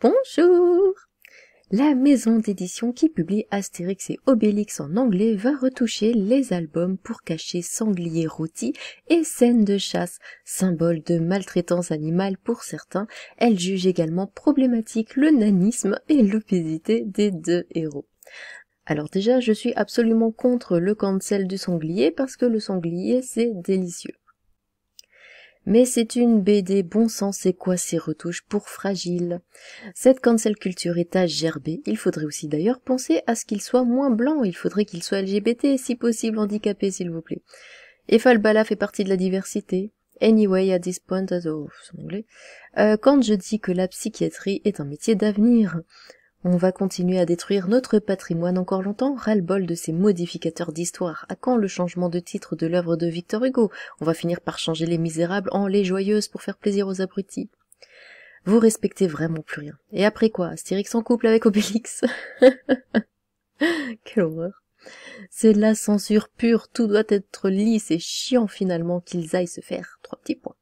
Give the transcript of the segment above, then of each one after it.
Bonjour La maison d'édition qui publie Astérix et Obélix en anglais va retoucher les albums pour cacher sanglier rôti et scènes de chasse, symbole de maltraitance animale pour certains. Elle juge également problématique le nanisme et l'obésité des deux héros. Alors déjà, je suis absolument contre le cancel du sanglier parce que le sanglier, c'est délicieux. Mais c'est une BD bon sens c'est quoi ces retouches pour fragiles Cette cancel culture est à gerber. Il faudrait aussi d'ailleurs penser à ce qu'il soit moins blanc. Il faudrait qu'il soit LGBT, si possible handicapé, s'il vous plaît. Et Falbala fait partie de la diversité. Anyway, at this point, as euh, anglais. Euh, quand je dis que la psychiatrie est un métier d'avenir, on va continuer à détruire notre patrimoine encore longtemps, ras-le-bol de ces modificateurs d'histoire. À quand le changement de titre de l'œuvre de Victor Hugo On va finir par changer Les Misérables en Les Joyeuses pour faire plaisir aux abrutis. Vous respectez vraiment plus rien. Et après quoi Astérix en couple avec Obélix Quelle horreur. C'est la censure pure, tout doit être lisse et chiant finalement qu'ils aillent se faire. Trois petits points.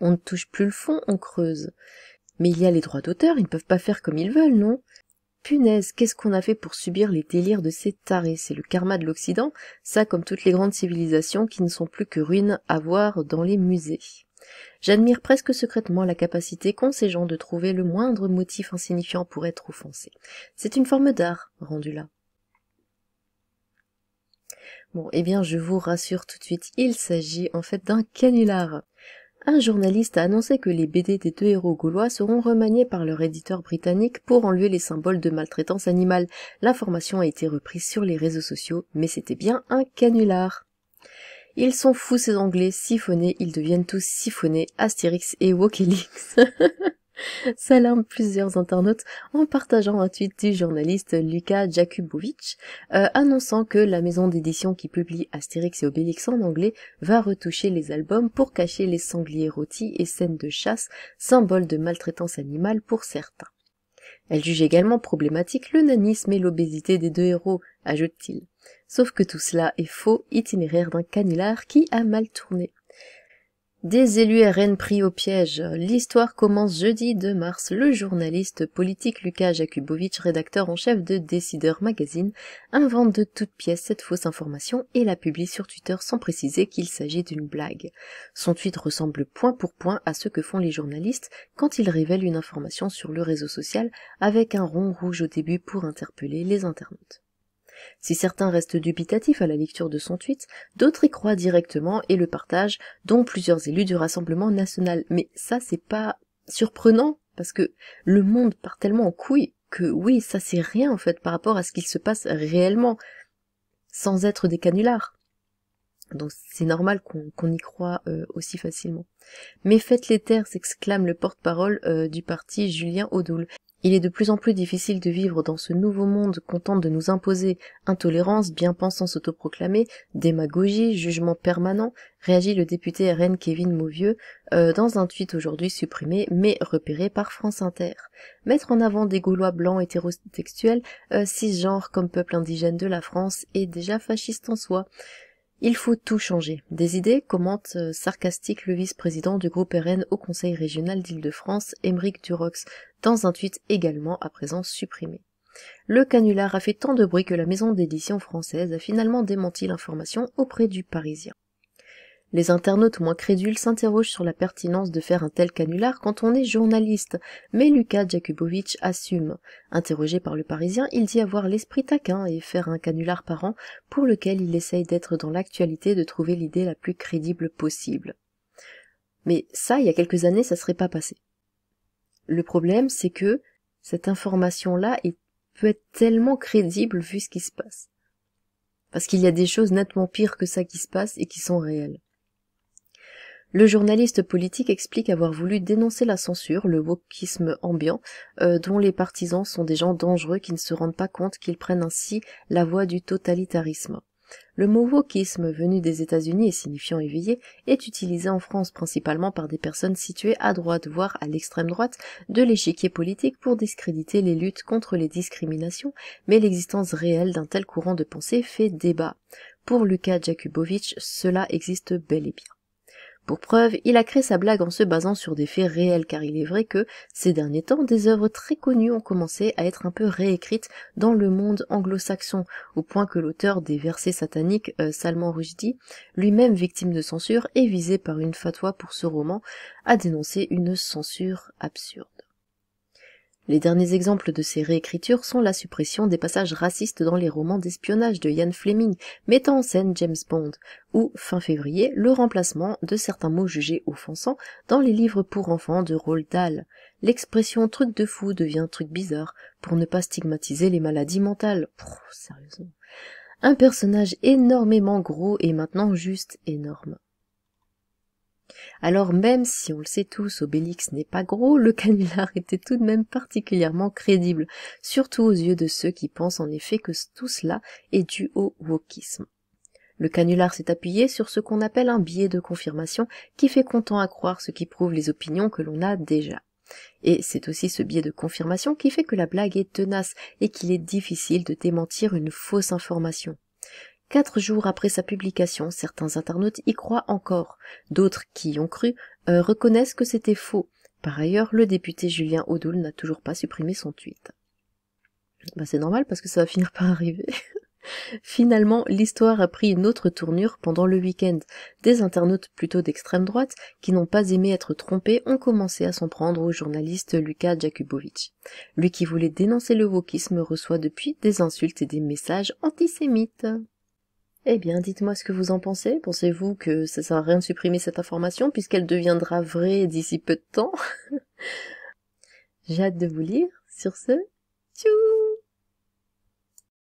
On ne touche plus le fond, on creuse. Mais il y a les droits d'auteur, ils ne peuvent pas faire comme ils veulent, non Punaise, qu'est-ce qu'on a fait pour subir les délires de ces tarés C'est le karma de l'Occident, ça comme toutes les grandes civilisations qui ne sont plus que ruines à voir dans les musées. J'admire presque secrètement la capacité qu'ont ces gens de trouver le moindre motif insignifiant pour être offensé. C'est une forme d'art, rendu là. Bon, eh bien, je vous rassure tout de suite, il s'agit en fait d'un canular un journaliste a annoncé que les BD des deux héros gaulois seront remaniés par leur éditeur britannique pour enlever les symboles de maltraitance animale. L'information a été reprise sur les réseaux sociaux, mais c'était bien un canular. Ils sont fous ces Anglais, siphonnés, ils deviennent tous siphonnés, Astérix et Wokelix. s'alarme plusieurs internautes en partageant un tweet du journaliste Luca Jakubovic euh, annonçant que la maison d'édition qui publie Astérix et Obélix en anglais va retoucher les albums pour cacher les sangliers rôtis et scènes de chasse, symboles de maltraitance animale pour certains. Elle juge également problématique le nanisme et l'obésité des deux héros, ajoute-t-il. Sauf que tout cela est faux, itinéraire d'un canular qui a mal tourné. Des élus RN pris au piège. L'histoire commence jeudi 2 mars. Le journaliste politique Lucas Jakubowicz, rédacteur en chef de Décideur Magazine, invente de toutes pièces cette fausse information et la publie sur Twitter sans préciser qu'il s'agit d'une blague. Son tweet ressemble point pour point à ce que font les journalistes quand ils révèlent une information sur le réseau social avec un rond rouge au début pour interpeller les internautes. Si certains restent dubitatifs à la lecture de son tweet, d'autres y croient directement et le partagent, dont plusieurs élus du Rassemblement national. Mais ça, c'est pas surprenant, parce que le monde part tellement en couille que oui, ça c'est rien en fait par rapport à ce qu'il se passe réellement, sans être des canulars. Donc c'est normal qu'on y croit euh, aussi facilement. Mais faites les terres, s'exclame le porte-parole euh, du parti Julien Audoul. Il est de plus en plus difficile de vivre dans ce nouveau monde content de nous imposer. Intolérance, bien-pensance autoproclamée, démagogie, jugement permanent, réagit le député RN Kevin Mauvieux euh, dans un tweet aujourd'hui supprimé mais repéré par France Inter. Mettre en avant des Gaulois blancs hétérosexuels, euh, cisgenres comme peuple indigène de la France est déjà fasciste en soi. Il faut tout changer. Des idées, commente euh, sarcastique le vice-président du groupe RN au Conseil régional d'Île-de-France, Émeric Durox, dans un tweet également à présent supprimé. Le canular a fait tant de bruit que la maison d'édition française a finalement démenti l'information auprès du Parisien. Les internautes moins crédules s'interrogent sur la pertinence de faire un tel canular quand on est journaliste, mais Lucas Jakubowicz assume. Interrogé par le Parisien, il dit avoir l'esprit taquin et faire un canular par an pour lequel il essaye d'être dans l'actualité de trouver l'idée la plus crédible possible. Mais ça, il y a quelques années, ça serait pas passé. Le problème, c'est que cette information-là peut être tellement crédible vu ce qui se passe. Parce qu'il y a des choses nettement pires que ça qui se passent et qui sont réelles. Le journaliste politique explique avoir voulu dénoncer la censure, le wokisme ambiant, euh, dont les partisans sont des gens dangereux qui ne se rendent pas compte qu'ils prennent ainsi la voie du totalitarisme. Le mot wokisme, venu des États-Unis et signifiant éveillé, est utilisé en France principalement par des personnes situées à droite, voire à l'extrême droite, de l'échiquier politique pour discréditer les luttes contre les discriminations, mais l'existence réelle d'un tel courant de pensée fait débat. Pour Lucas Jakubowicz, cela existe bel et bien. Pour preuve, il a créé sa blague en se basant sur des faits réels car il est vrai que, ces derniers temps, des œuvres très connues ont commencé à être un peu réécrites dans le monde anglo-saxon, au point que l'auteur des versets sataniques, euh, Salman Rushdie, lui-même victime de censure et visé par une fatwa pour ce roman, a dénoncé une censure absurde. Les derniers exemples de ces réécritures sont la suppression des passages racistes dans les romans d'espionnage de Ian Fleming, mettant en scène James Bond, ou, fin février, le remplacement de certains mots jugés offensants dans les livres pour enfants de Roald Dahl. L'expression truc de fou devient truc bizarre, pour ne pas stigmatiser les maladies mentales. sérieusement. Un personnage énormément gros est maintenant juste énorme alors même si on le sait tous obélix n'est pas gros le canular était tout de même particulièrement crédible surtout aux yeux de ceux qui pensent en effet que tout cela est dû au wokisme le canular s'est appuyé sur ce qu'on appelle un biais de confirmation qui fait content à croire ce qui prouve les opinions que l'on a déjà et c'est aussi ce biais de confirmation qui fait que la blague est tenace et qu'il est difficile de démentir une fausse information Quatre jours après sa publication, certains internautes y croient encore. D'autres qui y ont cru euh, reconnaissent que c'était faux. Par ailleurs, le député Julien Audoul n'a toujours pas supprimé son tweet. Bah, c'est normal parce que ça va finir par arriver. Finalement, l'histoire a pris une autre tournure pendant le week-end. Des internautes plutôt d'extrême droite, qui n'ont pas aimé être trompés, ont commencé à s'en prendre au journaliste Luka Jakubovic. Lui qui voulait dénoncer le wokisme reçoit depuis des insultes et des messages antisémites. Eh bien, dites-moi ce que vous en pensez. Pensez-vous que ça sert à rien de supprimer cette information puisqu'elle deviendra vraie d'ici peu de temps J'ai hâte de vous lire. Sur ce, tchou